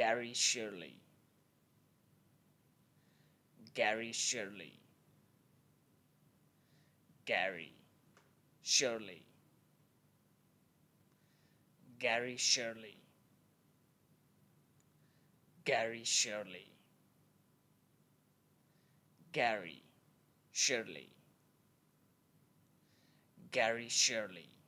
Gary Shirley. Gary Shirley. Gary Shirley. Gary Shirley. Gary Shirley. Gary Shirley. Gary Shirley.